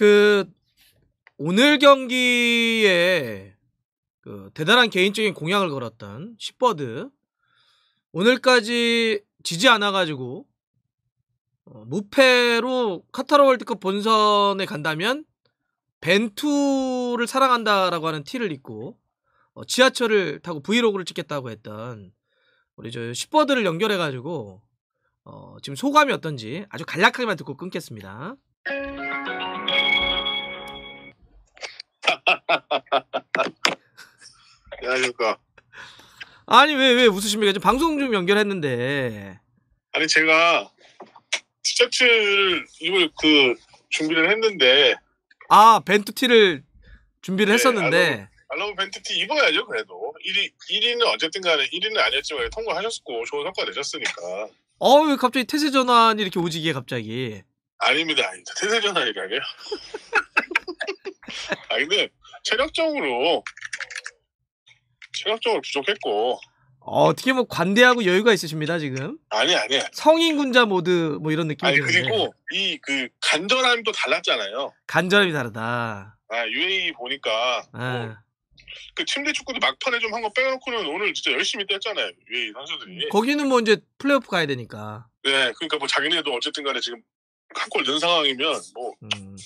그 오늘 경기에 그 대단한 개인적인 공약을 걸었던 시퍼드 오늘까지 지지 않아가지고 어, 무패로 카타르 월드컵 본선에 간다면 벤투를 사랑한다라고 하는 티를 입고 어, 지하철을 타고 브이로그를 찍겠다고 했던 우리 저시퍼드를 연결해가지고 어, 지금 소감이 어떤지 아주 간략하게만 듣고 끊겠습니다. 안녕하십니까. 아니 왜 왜 웃으십니까? 지금 방송 중 연결했는데. 아니 제가 티셔츠를 입을 그 준비를 했는데. 아 벤투티를 준비를 네, 했었는데. 알라고 벤투티 입어야죠 그래도 1위 1위는 어쨌든간에 1위는 아니었지만 통과하셨고 좋은 성과 내셨으니까. 어왜 갑자기 태세 전환이 렇게 오지게 갑자기? 아닙니다 아닙니다 태세 전환이라요아니 근데 체력적으로 체력적으로 부족했고 어, 떻게뭐 관대하고 여유가 있으십니다 지금 아니 아니 성인 군자 모드 뭐 이런 느낌이 아니 드는데 그리고 이 그간절함도 달랐잖아요. 간절함이 다르다. 아 UAE 보니까 아. 뭐그 침대 축구도 막판에 좀 한 거 빼놓고는 오늘 진짜 열심히 뛰었잖아요 UAE 선수들이. 거기는 뭐 이제 플레이오프 가야 되니까. 네, 그러니까 뭐 자기네도 어쨌든간에 지금 한 골 넣은 상황이면 뭐 음.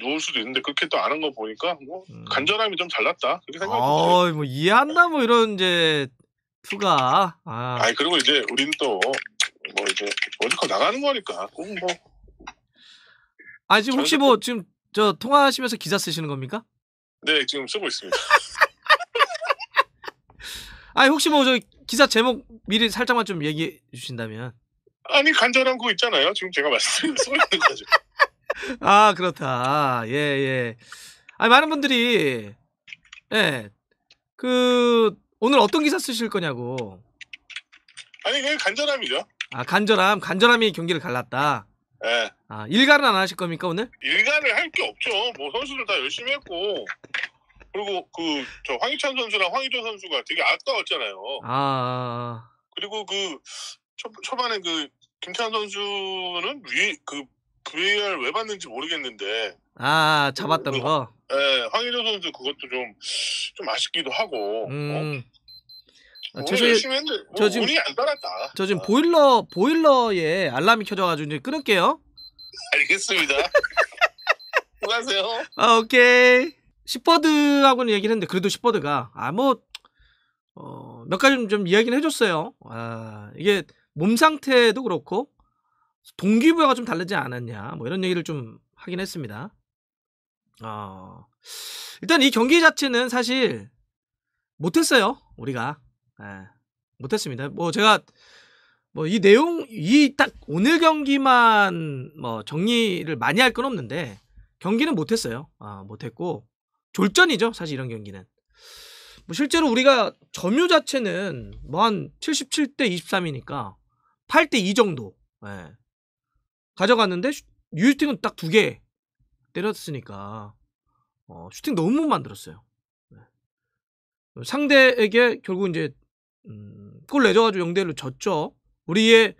놓을 수도 있는데 그렇게 또 아는 거 보니까 뭐 음. 간절함이 좀달랐다 그렇게 생각합니다. 어, 뭐 이해한다 뭐 이런 이제 투가. 아, 아니, 그리고 이제 우린 또 뭐 이제 어드컵 나가는 거니까 꼭 뭐. 아 지금 혹시 뭐 지금 저 통화하시면서 기사 쓰시는 겁니까? 네 지금 쓰고 있습니다. 아니 혹시 뭐 저 기사 제목 미리 살짝만 좀 얘기해 주신다면. 아니 간절한 거 있잖아요. 지금 제가 말씀드린 소리 거죠. 아, 그렇다. 예, 예. 아, 니 많은 분들이, 예. 그, 오늘 어떤 기사 쓰실 거냐고. 아니, 그냥 간절함이죠. 아, 간절함. 간절함이 경기를 갈랐다. 예. 아, 일가를 안 하실 겁니까, 오늘? 일가를 할 게 없죠. 뭐, 선수들 다 열심히 했고. 그리고 그, 저, 황희찬 선수랑 황희조 선수가 되게 아까웠잖아요. 아. 아, 아. 그리고 그, 초, 초반에 그, 김찬 선수는 위, 그, VAR 왜봤는지 모르겠는데. 아 잡았던 그, 거. 예, 황의조 선수 그것도 좀 좀 아쉽기도 하고. 음. 어? 아, 저, 저, 저 지금 안 따랐다. 저 지금 아. 보일러 보일러에 알람이 켜져가지고 이제 끊을게요. 알겠습니다. 수고하세요. 아 오케이. 시퍼드하고는 얘기를 했는데 그래도 시퍼드가 아뭐 어, 몇 가지 좀 이야기는 해줬어요. 아 이게 몸 상태도 그렇고 동기부여가 좀 다르지 않았냐 뭐 이런 얘기를 좀 하긴 했습니다. 어, 일단 이 경기 자체는 사실 못했어요 우리가 에, 예, 못했습니다. 뭐 제가 뭐 이 내용 이 딱 오늘 경기만 뭐 정리를 많이 할 건 없는데 경기는 못했어요. 어, 못했고 졸전이죠 사실 이런 경기는. 뭐 실제로 우리가 점유 자체는 뭐한 77대 23이니까 8대 2 정도. 예. 가져갔는데 뉴 유슈팅은 딱 두 개 때렸으니까 어, 슈팅 너무 못 만들었어요. 네. 상대에게 결국 이제 음, 골 내줘가지고 영대1로 졌죠. 우리의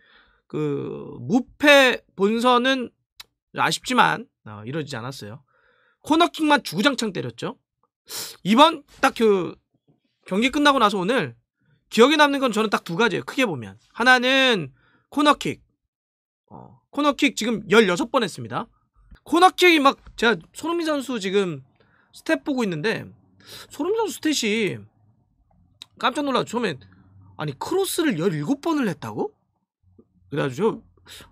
그 무패 본선은 아쉽지만 어, 이러지 않았어요. 코너킥만 주구장창 때렸죠. 이번 딱 그 경기 끝나고 나서 오늘 기억에 남는 건 저는 딱 두 가지예요. 크게 보면 하나는 코너킥 코너킥 지금 16번 했습니다. 코너킥이 막 제가 손흥민 선수 지금 스텝 보고 있는데 손흥민 선수 스탯이 깜짝 놀라 처음엔 아니 크로스를 17번을 했다고? 그래가지고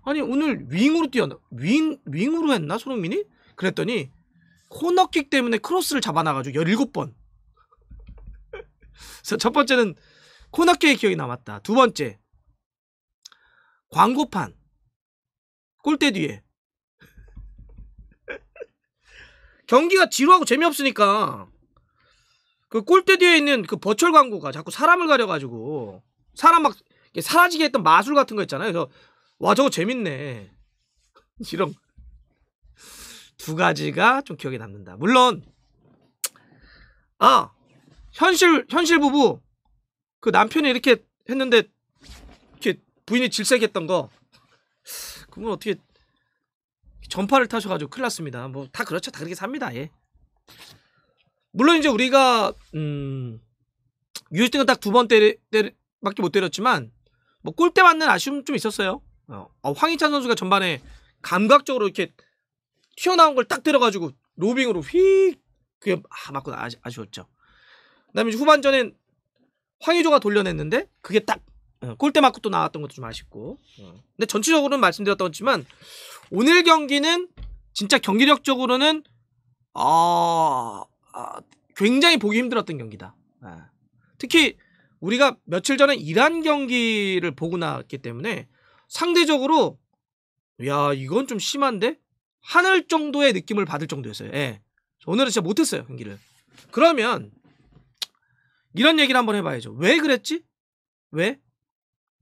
아니 오늘 윙으로 뛰었나? 윙, 윙으로 했나 손흥민이? 그랬더니 코너킥 때문에 크로스를 잡아놔가지고 17번 첫 번째는 코너킥의 기억이 남았다 두 번째 광고판 골대 뒤에. 경기가 지루하고 재미없으니까 그 골대 뒤에 있는 그 버철 광고가 자꾸 사람을 가려가지고 사람 막 사라지게 했던 마술 같은 거 있잖아요. 그래서 와 저거 재밌네. 이런 두 가지가 좀 기억에 남는다. 물론 아 현실 현실 부부 그 남편이 이렇게 했는데 이렇게 부인이 질색했던 거 그건 어떻게 전파를 타셔가지고 큰일 났습니다. 뭐 다 그렇죠. 다 그렇게 삽니다. 예. 물론 이제 우리가 음 유스팅은 딱 두 번 때리, 때리 밖에 못 때렸지만 뭐 골대 맞는 아쉬움 좀 있었어요. 어, 어, 황희찬 선수가 전반에 감각적으로 이렇게 튀어나온 걸 딱 때려가지고 로빙으로 휙 그게 아, 맞고 아쉬, 아쉬웠죠. 그다음에 후반전엔 황희조가 돌려냈는데 그게 딱 어. 골대 맞고 또 나왔던 것도 좀 아쉽고. 어. 근데 전체적으로는 말씀드렸던지만 오늘 경기는 진짜 경기력적으로는 어, 어, 굉장히 보기 힘들었던 경기다. 예. 특히 우리가 며칠 전에 이란 경기를 보고 나왔기 때문에 상대적으로 야 이건 좀 심한데 하늘 정도의 느낌을 받을 정도였어요. 예. 오늘은 진짜 못했어요 경기를. 그러면 이런 얘기를 한번 해봐야죠. 왜 그랬지? 왜?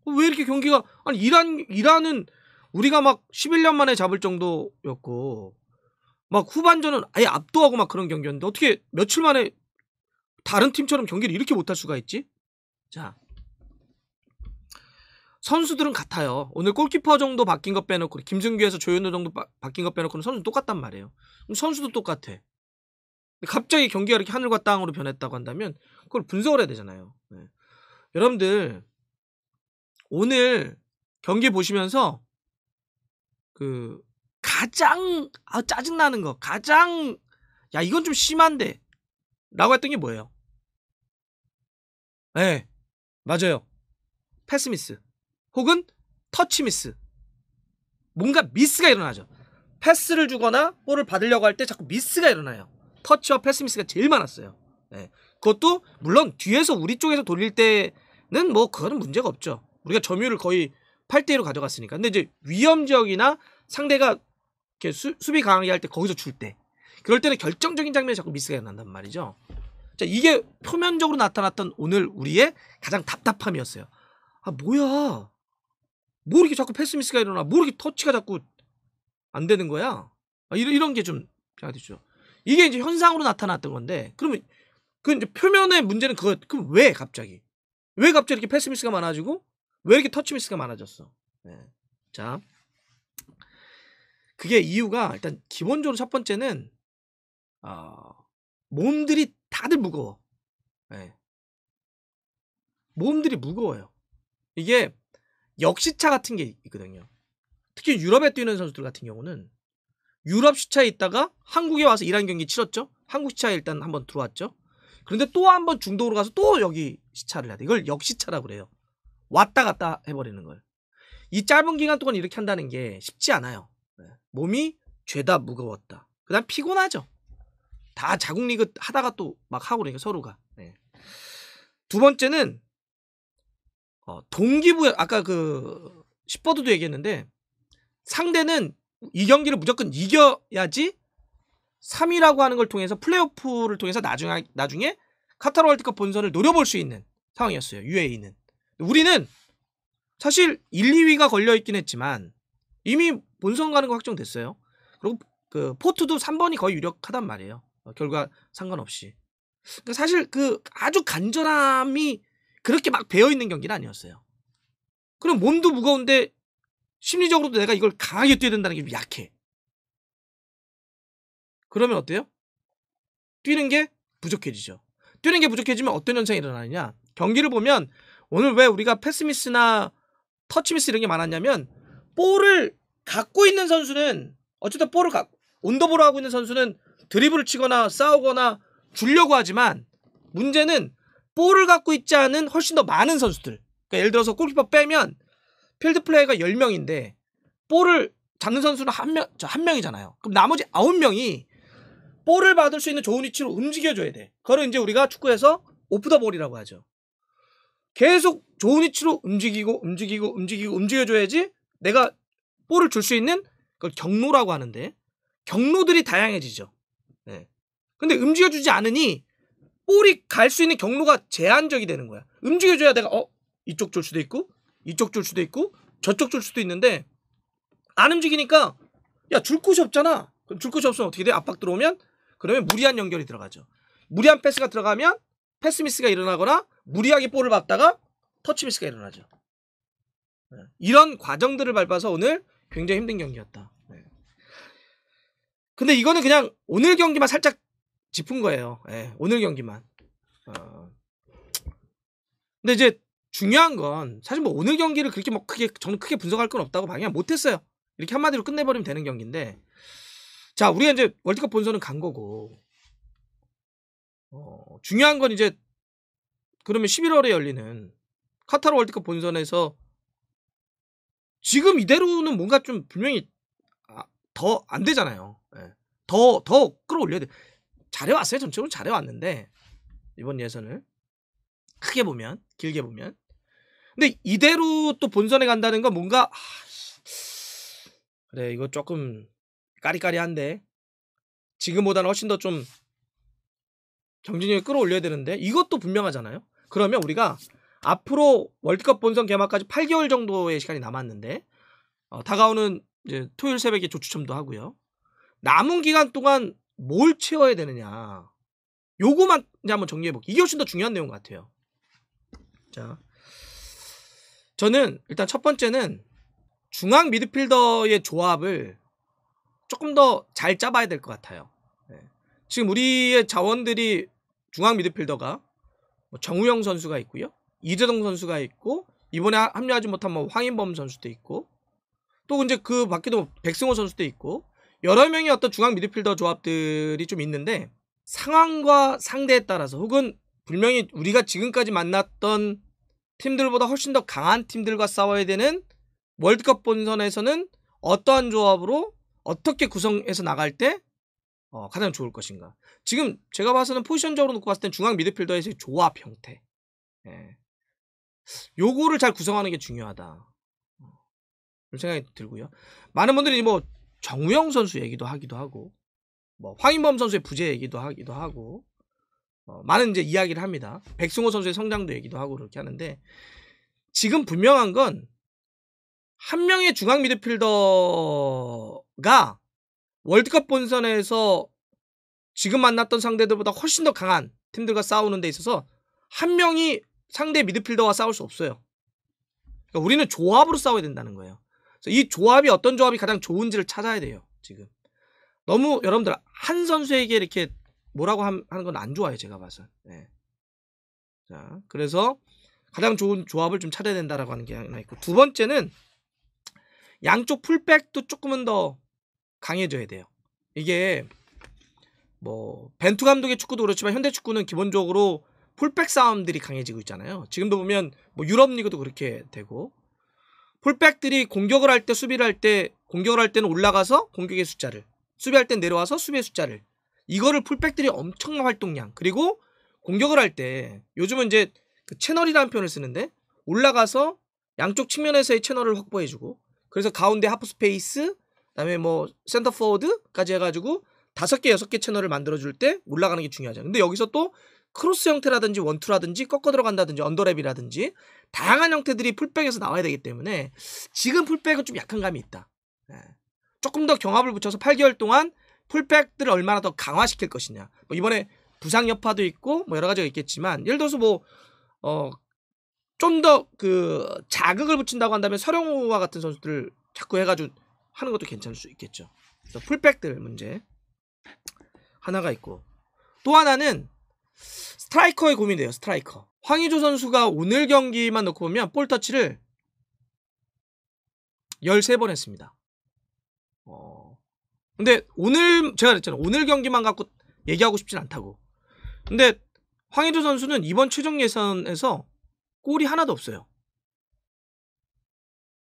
어, 왜 이렇게 경기가 아니 이란 이란은 우리가 막 11년 만에 잡을 정도였고 막 후반전은 아예 압도하고 막 그런 경기였는데 어떻게 며칠 만에 다른 팀처럼 경기를 이렇게 못할 수가 있지? 자 선수들은 같아요. 오늘 골키퍼 정도 바뀐 것 빼놓고 김승규에서 조현우 정도 바, 뀐것 빼놓고는 선수 똑같단 말이에요. 선수도 똑같아. 갑자기 경기가 이렇게 하늘과 땅으로 변했다고 한다면 그걸 분석을 해야 되잖아요. 네. 여러분들 오늘 경기 보시면서 그 가장 아 짜증나는 거 가장 야 이건 좀 심한데 라고 했던 게 뭐예요? 네 맞아요 패스미스 혹은 터치미스 뭔가 미스가 일어나죠 패스를 주거나 볼을 받으려고 할 때 자꾸 미스가 일어나요 터치와 패스미스가 제일 많았어요 네. 그것도 물론 뒤에서 우리 쪽에서 돌릴 때는 뭐 그거는 문제가 없죠 우리가 점유율을 거의 8대1로 가져갔으니까. 근데 이제 위험 지역이나 상대가 이렇게 수, 비 강하게 할 때 거기서 줄 때. 그럴 때는 결정적인 장면에 자꾸 미스가 난단 말이죠. 자, 이게 표면적으로 나타났던 오늘 우리의 가장 답답함이었어요. 아, 뭐야. 뭐 이렇게 자꾸 패스 미스가 일어나. 뭐 이렇게 터치가 자꾸 안 되는 거야. 아, 이런, 이런 게좀 되죠. 이게 이제 현상으로 나타났던 건데, 그러면 그 이제 표면의 문제는 그거, 그럼 왜 갑자기? 왜 갑자기 이렇게 패스 미스가 많아지고 왜 이렇게 터치미스가 많아졌어? 네. 자, 그게 이유가 일단 기본적으로 첫 번째는 어, 몸들이 다들 무거워. 네. 몸들이 무거워요. 이게 역시차 같은 게 있거든요. 특히 유럽에 뛰는 선수들 같은 경우는 유럽 시차에 있다가 한국에 와서 이란 경기 치렀죠. 한국 시차에 일단 한번 들어왔죠. 그런데 또한번 중동으로 가서 또 여기 시차를 해야 돼. 이걸 역시차라고 그래요. 왔다 갔다 해버리는 거예요. 이 짧은 기간 동안 이렇게 한다는 게 쉽지 않아요. 네. 몸이 죄다 무거웠다. 그 다음 피곤하죠. 다 자국리그 하다가 또 막 하고 그러니까 서로가. 네. 두 번째는 어, 동기부여 아까 그 10버드도 얘기했는데 상대는 이 경기를 무조건 이겨야지 3위라고 하는 걸 통해서 플레이오프를 통해서 나중에, 나중에 카타르 월드컵 본선을 노려볼 수 있는 상황이었어요. UAE는. 우리는 사실 1, 2위가 걸려 있긴 했지만 이미 본선 가는 거 확정됐어요. 그리고 그 포트도 3번이 거의 유력하단 말이에요. 어, 결과 상관없이. 그러니까 사실 그 아주 간절함이 그렇게 막 배어 있는 경기는 아니었어요. 그럼 몸도 무거운데 심리적으로도 내가 이걸 강하게 뛰어야 된다는 게 좀 약해. 그러면 어때요? 뛰는 게 부족해지죠. 뛰는 게 부족해지면 어떤 현상이 일어나느냐? 경기를 보면 오늘 왜 우리가 패스미스나 터치미스 이런 게 많았냐면 볼을 갖고 있는 선수는 어쨌든 볼을 갖고 온더볼을 하고 있는 선수는 드리블을 치거나 싸우거나 주려고 하지만 문제는 볼을 갖고 있지 않은 훨씬 더 많은 선수들 그러니까 예를 들어서 골키퍼 빼면 필드 플레이가 10명인데 볼을 잡는 선수는 한 명, 한 명이잖아요. 그럼 나머지 9명이 볼을 받을 수 있는 좋은 위치로 움직여줘야 돼. 그걸 이제 우리가 축구에서 오프 더 볼이라고 하죠. 계속 좋은 위치로 움직이고 움직이고 움직이고 움직여줘야지 내가 볼을 줄 수 있는 그 경로라고 하는데 경로들이 다양해지죠. 네. 근데 움직여주지 않으니 볼이 갈 수 있는 경로가 제한적이 되는 거야. 움직여줘야 내가 어 이쪽 줄 수도 있고 이쪽 줄 수도 있고 저쪽 줄 수도 있는데 안 움직이니까 야 줄 곳이 없잖아. 그럼 줄 곳이 없으면 어떻게 돼? 압박 들어오면 그러면 무리한 연결이 들어가죠. 무리한 패스가 들어가면 패스 미스가 일어나거나 무리하게 볼을 밟다가 터치 미스가 일어나죠. 네. 이런 과정들을 밟아서 오늘 굉장히 힘든 경기였다. 네. 근데 이거는 그냥 오늘 경기만 살짝 짚은 거예요. 네, 오늘 경기만. 어. 근데 이제 중요한 건 사실 뭐 오늘 경기를 그렇게 뭐 크게 저는 크게 분석할 건 없다고 방향 못했어요. 이렇게 한마디로 끝내버리면 되는 경기인데 자 우리가 이제 월드컵 본선은 간 거고 어, 중요한 건 이제 그러면 11월에 열리는 카타르 월드컵 본선에서 지금 이대로는 뭔가 좀 분명히 아, 더안 되잖아요. 예. 더, 더 끌어올려야 돼. 잘해왔어요. 전체적으로 잘해왔는데, 이번 예선을. 크게 보면, 길게 보면. 근데 이대로 또 본선에 간다는 건 뭔가, 아, 그래, 이거 조금 까리까리한데, 지금보다는 훨씬 더 좀 경쟁력을 끌어올려야 되는데, 이것도 분명하잖아요. 그러면 우리가 앞으로 월드컵 본선 개막까지 8개월 정도의 시간이 남았는데 어, 다가오는 이제 토요일 새벽에 조추첨도 하고요. 남은 기간 동안 뭘 채워야 되느냐. 요거만 이제 한번 정리해볼게요. 이게 훨씬 더 중요한 내용 같아요. 자. 저는 일단 첫 번째는 중앙 미드필더의 조합을 조금 더잘잡아야될 것 같아요. 네. 지금 우리의 자원들이 중앙 미드필더가 뭐 정우영 선수가 있고요. 이재동 선수가 있고 이번에 합류하지 못한 뭐 황인범 선수도 있고 또 이제 그 밖에도 뭐 백승호 선수도 있고 여러 명의 어떤 중앙 미드필더 조합들이 좀 있는데 상황과 상대에 따라서 혹은 분명히 우리가 지금까지 만났던 팀들보다 훨씬 더 강한 팀들과 싸워야 되는 월드컵 본선에서는 어떠한 조합으로 어떻게 구성해서 나갈 때 어, 가장 좋을 것인가. 지금 제가 봐서는 포지션적으로 놓고 봤을 땐 중앙 미드필더에서의 조합 형태. 예. 요거를 잘 구성하는 게 중요하다. 어, 이런 생각이 들고요. 많은 분들이 뭐 정우영 선수 얘기도 하기도 하고, 뭐 황인범 선수의 부재 얘기도 하기도 하고, 어, 많은 이제 이야기를 합니다. 백승호 선수의 성장도 얘기도 하고 그렇게 하는데 지금 분명한 건 한 명의 중앙 미드필더가 월드컵 본선에서 지금 만났던 상대들보다 훨씬 더 강한 팀들과 싸우는 데 있어서 한 명이 상대 미드필더와 싸울 수 없어요. 그러니까 우리는 조합으로 싸워야 된다는 거예요. 이 조합이 어떤 조합이 가장 좋은지를 찾아야 돼요. 지금 너무 여러분들 한 선수에게 이렇게 뭐라고 하는 건 안 좋아요. 제가 봐서. 네. 자, 그래서 가장 좋은 조합을 좀 찾아야 된다라고 하는 게 하나 있고 두 번째는 양쪽 풀백도 조금은 더 강해져야 돼요. 이게 뭐 벤투 감독의 축구도 그렇지만 현대 축구는 기본적으로 풀백 싸움들이 강해지고 있잖아요. 지금도 보면 뭐 유럽 리그도 그렇게 되고 풀백들이 공격을 할 때 수비를 할 때 공격을 할 때는 올라가서 공격의 숫자를 수비할 때 내려와서 수비의 숫자를 이거를 풀백들이 엄청난 활동량 그리고 공격을 할 때 요즘은 이제 그 채널이라는 표현을 쓰는데 올라가서 양쪽 측면에서의 채널을 확보해주고 그래서 가운데 하프 스페이스 그다음에 뭐 센터 포워드까지 해가지고 다섯 개 여섯 개 채널을 만들어줄 때 올라가는 게 중요하죠. 근데 여기서 또 크로스 형태라든지 원투라든지 꺾어 들어간다든지 언더랩이라든지 다양한 형태들이 풀백에서 나와야 되기 때문에 지금 풀백은 좀 약한 감이 있다. 예. 조금 더 경합을 붙여서 8개월 동안 풀백들을 얼마나 더 강화시킬 것이냐. 뭐 이번에 부상 여파도 있고 뭐 여러 가지가 있겠지만 예를 들어서 뭐 어 좀 더 그 자극을 붙인다고 한다면 서령호와 같은 선수들을 자꾸 해가지고 하는 것도 괜찮을 수 있겠죠. 그래서 풀백들 문제 하나가 있고 또 하나는 스트라이커의 고민이에요. 스트라이커. 황의조 선수가 오늘 경기만 놓고 보면 볼 터치를 13번 했습니다. 어. 근데 오늘 제가 그랬잖아요. 오늘 경기만 갖고 얘기하고 싶진 않다고. 근데 황의조 선수는 이번 최종 예선에서 골이 하나도 없어요.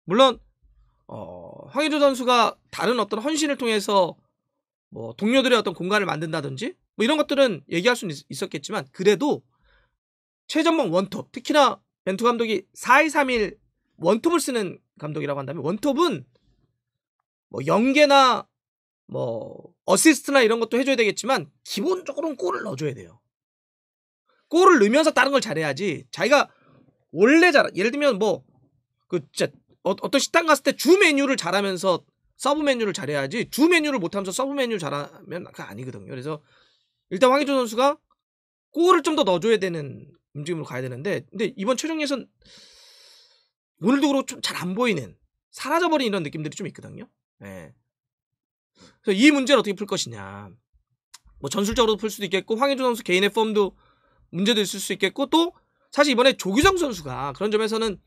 물론 황의조 선수가 다른 어떤 헌신을 통해서 뭐 동료들의 어떤 공간을 만든다든지 뭐 이런 것들은 얘기할 수는 있었겠지만 그래도 최전방 원톱 특히나 벤투 감독이 4-2-3-1 원톱을 쓰는 감독이라고 한다면 원톱은 뭐 연계나 뭐 어시스트나 이런 것도 해줘야 되겠지만 기본적으로는 골을 넣어줘야 돼요. 골을 넣으면서 다른 걸 잘해야지 자기가 원래 잘 예를 들면 뭐그 진짜 어, 어떤 식당 갔을 때 주 메뉴를 잘하면서 서브 메뉴를 잘해야지 주 메뉴를 못하면서 서브 메뉴 를 잘하면 그게 아니거든요. 그래서 일단 황희조 선수가 골을 좀 더 넣어줘야 되는 움직임으로 가야 되는데 근데 이번 최종 예선 오늘도 그렇고 좀잘 안 보이는 사라져버린 이런 느낌들이 좀 있거든요. 네. 그래서 이 문제를 어떻게 풀 것이냐. 뭐 전술적으로도 풀 수도 있겠고 황희조 선수 개인의 폼도 문제도 있을 수 있겠고 또 사실 이번에 조규성 선수가 그런 점에서는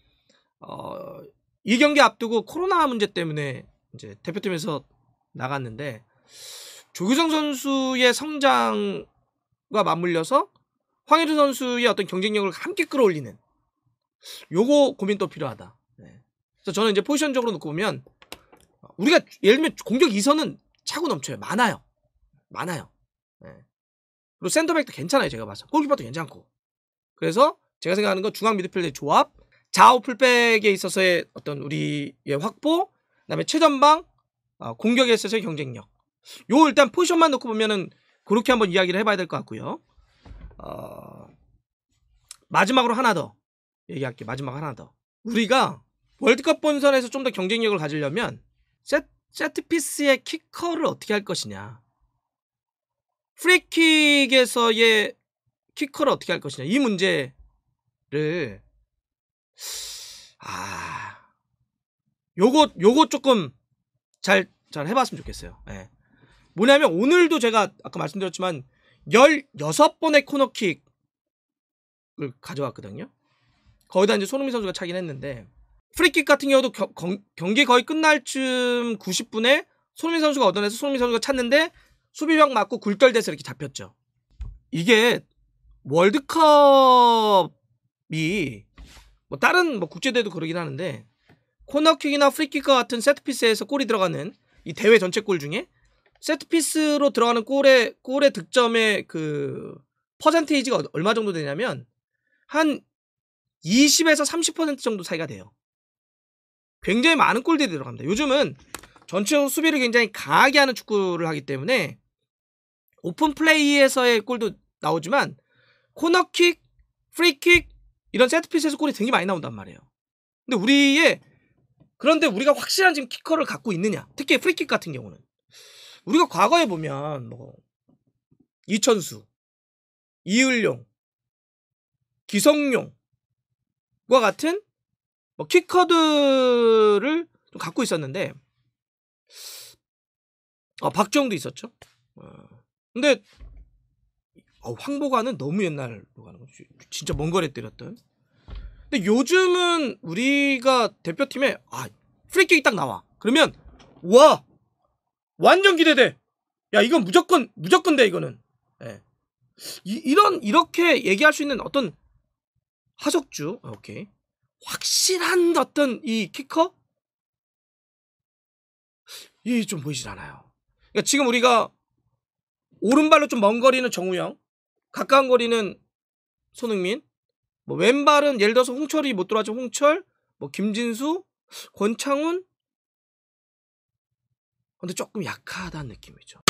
어이 경기 앞두고 코로나 문제 때문에 이제 대표팀에서 나갔는데 조규성 선수의 성장과 맞물려서 황희준 선수의 어떤 경쟁력을 함께 끌어올리는 요거 고민 도 필요하다. 네. 그래서 저는 이제 포지션적으로 놓고 보면 우리가 예를 들면 공격 2선은 차고 넘쳐요. 많아요. 많아요. 네. 그리고 센터백도 괜찮아요. 제가 봐서 골키퍼도 괜찮고. 그래서 제가 생각하는 건 중앙 미드필드의 조합 좌우 풀백에 있어서의 어떤 우리의 확보, 그다음에 최전방 어, 공격에 있어서의 경쟁력. 요 일단 포지션만 놓고 보면은 그렇게 한번 이야기를 해봐야 될 것 같고요. 어, 마지막으로 하나 더 얘기할게. 마지막 하나 더. 우리가 월드컵 본선에서 좀 더 경쟁력을 가지려면 세, 세트피스의 키커를 어떻게 할 것이냐. 프리킥에서의 키커를 어떻게 할 것이냐. 이 문제를 아, 요거, 요거 조금 잘, 잘 해봤으면 좋겠어요. 예. 뭐냐면, 오늘도 제가 아까 말씀드렸지만, 16번의 코너킥을 가져왔거든요. 거의다 이제 손흥민 선수가 차긴 했는데, 프리킥 같은 경우도 겨, 경, 경기 거의 끝날 쯤 90분에 손흥민 선수가 얻어내서 손흥민 선수가 찼는데, 수비병 맞고 굴절돼서 이렇게 잡혔죠. 이게 월드컵이 뭐 다른 뭐 국제대도 그러긴 하는데 코너킥이나 프리킥과 같은 세트피스에서 골이 들어가는 이 대회 전체 골 중에 세트피스로 들어가는 골의 골의 득점의 그 퍼센테이지가 얼마 정도 되냐면 한 20에서 30% 정도 차이가 돼요. 굉장히 많은 골들이 들어갑니다. 요즘은 전체 수비를 굉장히 강하게 하는 축구를 하기 때문에 오픈 플레이에서의 골도 나오지만 코너킥, 프리킥, 이런 세트피스에서 골이 되게 많이 나온단 말이에요. 근데 우리의 그런데 우리가 확실한 지금 키커를 갖고 있느냐? 특히 프리킥 같은 경우는 우리가 과거에 보면 뭐 이천수, 이을용, 기성용과 같은 뭐 키커들을 좀 갖고 있었는데 아 어, 박정도 있었죠. 어. 근데 어, 황보관은 너무 옛날로 가는 거지. 진짜 먼 거리 에 때렸던. 근데 요즘은 우리가 대표팀에 아 프리킥이 딱 나와. 그러면 와 완전 기대돼. 야 이건 무조건 무조건 돼 이거는. 예. 이, 이런 이렇게 얘기할 수 있는 어떤 하석주 아, 오케이 확실한 어떤 이 키커 이 좀 보이질 않아요. 그러니까 지금 우리가 오른발로 좀 먼 거리는 정우영 가까운 거리는 손흥민, 뭐 왼발은 예를 들어서 홍철이 못 들어왔죠. 홍철, 뭐 김진수, 권창훈. 근데 조금 약하다는 느낌이죠.